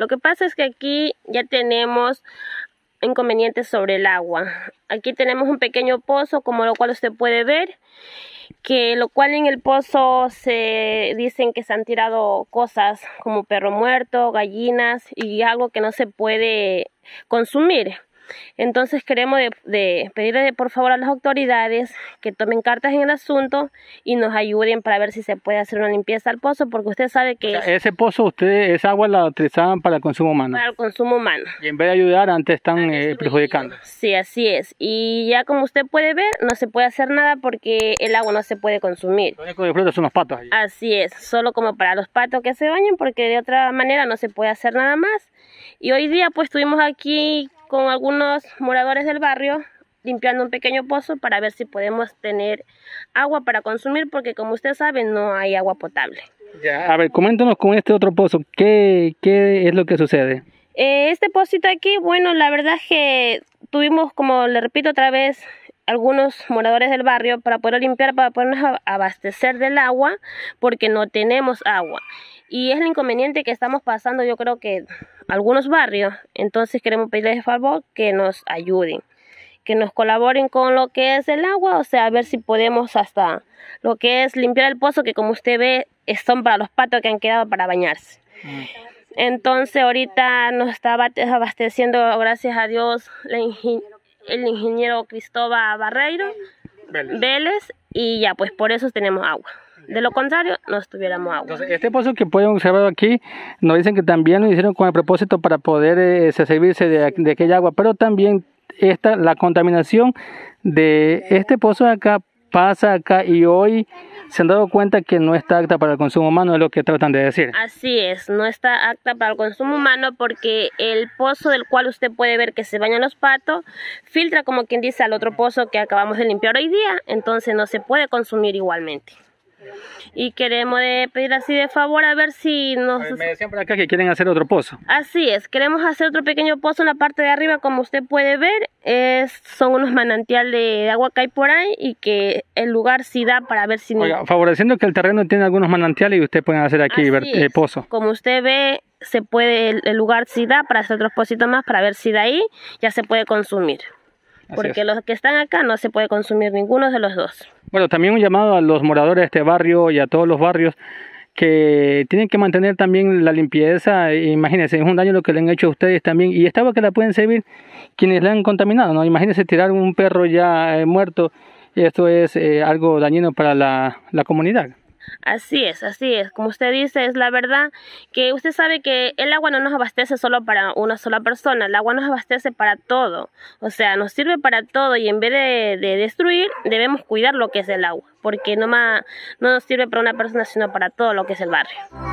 Lo que pasa es que aquí ya tenemos inconvenientes sobre el agua. Aquí tenemos un pequeño pozo, como lo cual usted puede ver, que lo cual en el pozo se dicen que se han tirado cosas como perro muerto, gallinas y algo que no se puede consumir. Entonces queremos de, pedirle por favor a las autoridades que tomen cartas en el asunto y nos ayuden para ver si se puede hacer una limpieza al pozo, porque usted sabe que... ese pozo, usted esa agua la utilizaban para el consumo humano. Para el consumo humano. Y en vez de ayudar, antes están eh, perjudicando. Sí, así es. Y ya como usted puede ver, no se puede hacer nada porque el agua no se puede consumir. son los patos. Así es, solo como para los patos que se bañen, porque de otra manera no se puede hacer nada más. Y hoy día pues estuvimos aquí con algunos moradores del barrio limpiando un pequeño pozo para ver si podemos tener agua para consumir porque como usted sabe no hay agua potable. a ver, coméntanos con este otro pozo, ¿qué, es lo que sucede? Eh, este pozito aquí, bueno, la verdad es que tuvimos, como le repito otra vez, algunos moradores del barrio para poder limpiar, para podernos abastecer del agua, porque no tenemos agua. Y es el inconveniente que estamos pasando, yo creo que algunos barrios. Entonces queremos pedirles de favor que nos ayuden, que nos colaboren con lo que es el agua, o sea, a ver si podemos hasta lo que es limpiar el pozo, que como usted ve, son para los patos que han quedado para bañarse. Mm. Entonces ahorita nos está abasteciendo, gracias a Dios, la, el ingeniero Cristóbal Barreiro Vélez. y ya pues por eso tenemos agua. De lo contrario, no estuviéramos agua. este pozo que pueden observar aquí, nos dicen que también lo hicieron con el propósito para poder eh, servirse de, de aquella agua, pero también esta, la contaminación de este pozo de acá pasa acá y hoy se han dado cuenta que no está apta para el consumo humano, es lo que tratan de decir. Así es, no está apta para el consumo humano porque el pozo del cual usted puede ver que se bañan los patos filtra, como quien dice, al otro pozo que acabamos de limpiar hoy día, entonces no se puede consumir igualmente. Y queremos eh, pedir así de favor a ver si nos... me decían por acá que quieren hacer otro pozo. Así es, queremos hacer otro pequeño pozo en la parte de arriba, como usted puede ver. son unos manantiales de, agua que hay por ahí y que el lugar sí da para ver si... Oiga, favoreciendo que el terreno tiene algunos manantiales y usted pueden hacer aquí ver, eh, pozo. Como usted ve, se puede el, lugar sí da para hacer otros pozitos más, para ver si de ahí ya se puede consumir. porque los que están acá no se puede consumir ninguno de los dos. Bueno, también un llamado a los moradores de este barrio y a todos los barrios que tienen que mantener también la limpieza. Imagínense, es un daño lo que le han hecho a ustedes también. Y estaba que la pueden servir quienes la han contaminado, ¿no? Imagínense tirar un perro ya eh, muerto. Esto es eh, algo dañino para la comunidad. Así es, así es. Como usted dice, es la verdad que usted sabe que el agua no nos abastece solo para una sola persona, el agua nos abastece para todo. O sea, nos sirve para todo y en vez de, destruir, debemos cuidar lo que es el agua, porque no, más, no nos sirve para una persona, sino para todo lo que es el barrio.